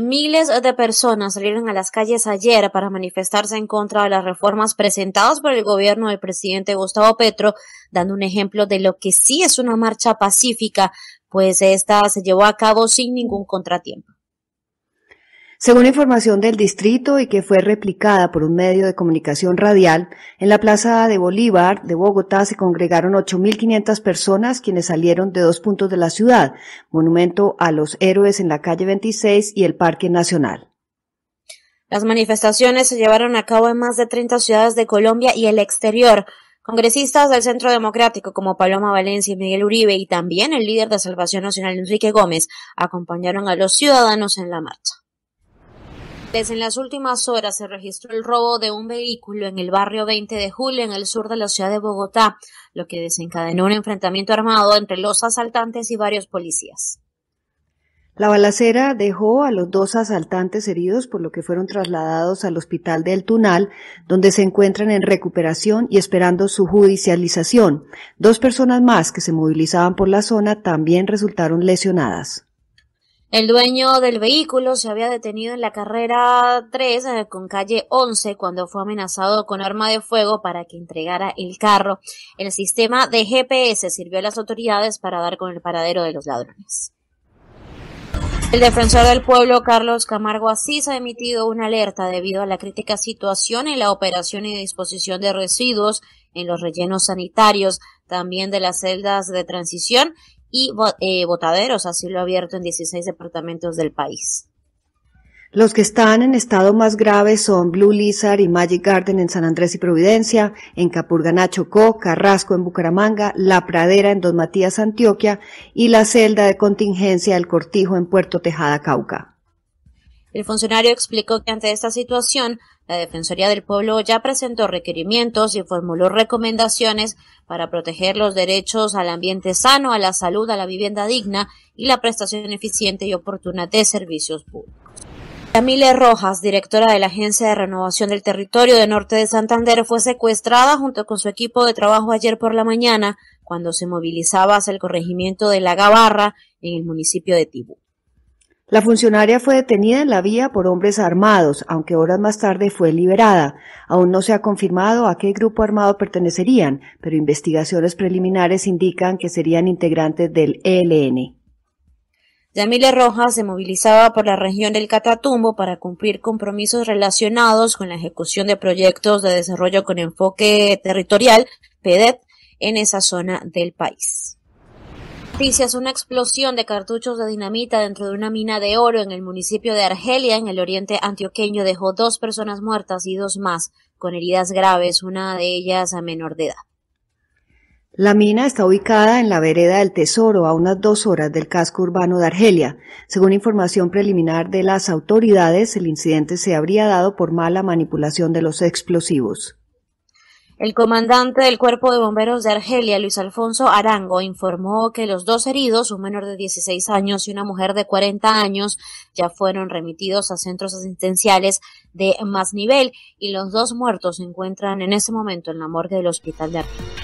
Miles de personas salieron a las calles ayer para manifestarse en contra de las reformas presentadas por el gobierno del presidente Gustavo Petro, dando un ejemplo de lo que sí es una marcha pacífica, pues esta se llevó a cabo sin ningún contratiempo. Según información del distrito y que fue replicada por un medio de comunicación radial, en la Plaza de Bolívar de Bogotá se congregaron 8.500 personas quienes salieron de dos puntos de la ciudad, Monumento a los Héroes en la calle 26 y el Parque Nacional. Las manifestaciones se llevaron a cabo en más de 30 ciudades de Colombia y el exterior. Congresistas del Centro Democrático como Paloma Valencia y Miguel Uribe y también el líder de Salvación Nacional Enrique Gómez acompañaron a los ciudadanos en la marcha. Desde las últimas horas se registró el robo de un vehículo en el barrio 20 de Julio, en el sur de la ciudad de Bogotá, lo que desencadenó un enfrentamiento armado entre los asaltantes y varios policías. La balacera dejó a los dos asaltantes heridos, por lo que fueron trasladados al hospital del Tunal, donde se encuentran en recuperación y esperando su judicialización. Dos personas más que se movilizaban por la zona también resultaron lesionadas. El dueño del vehículo se había detenido en la carrera 3 eh, con calle 11 cuando fue amenazado con arma de fuego para que entregara el carro. El sistema de GPS sirvió a las autoridades para dar con el paradero de los ladrones. El defensor del pueblo, Carlos Camargo Asís, ha emitido una alerta debido a la crítica situación en la operación y disposición de residuos en los rellenos sanitarios, también de las celdas de transición y eh, así botaderos, ha abierto en 16 departamentos del país. Los que están en estado más grave son Blue Lizard y Magic Garden en San Andrés y Providencia, en Capurganá Chocó, Carrasco en Bucaramanga, La Pradera en Don Matías Antioquia y la celda de contingencia El Cortijo en Puerto Tejada Cauca. El funcionario explicó que ante esta situación, la Defensoría del Pueblo ya presentó requerimientos y formuló recomendaciones para proteger los derechos al ambiente sano, a la salud, a la vivienda digna y la prestación eficiente y oportuna de servicios públicos. Camila Rojas, directora de la Agencia de Renovación del Territorio de Norte de Santander, fue secuestrada junto con su equipo de trabajo ayer por la mañana cuando se movilizaba hacia el corregimiento de La Gabarra en el municipio de Tibú. La funcionaria fue detenida en la vía por hombres armados, aunque horas más tarde fue liberada. Aún no se ha confirmado a qué grupo armado pertenecerían, pero investigaciones preliminares indican que serían integrantes del ELN. Yamile Rojas se movilizaba por la región del Catatumbo para cumplir compromisos relacionados con la ejecución de proyectos de desarrollo con enfoque territorial, PEDET, en esa zona del país una explosión de cartuchos de dinamita dentro de una mina de oro en el municipio de Argelia, en el oriente antioqueño, dejó dos personas muertas y dos más con heridas graves, una de ellas a menor de edad. La mina está ubicada en la vereda del Tesoro, a unas dos horas del casco urbano de Argelia. Según información preliminar de las autoridades, el incidente se habría dado por mala manipulación de los explosivos. El comandante del Cuerpo de Bomberos de Argelia, Luis Alfonso Arango, informó que los dos heridos, un menor de 16 años y una mujer de 40 años, ya fueron remitidos a centros asistenciales de más nivel y los dos muertos se encuentran en ese momento en la morgue del Hospital de Argelia.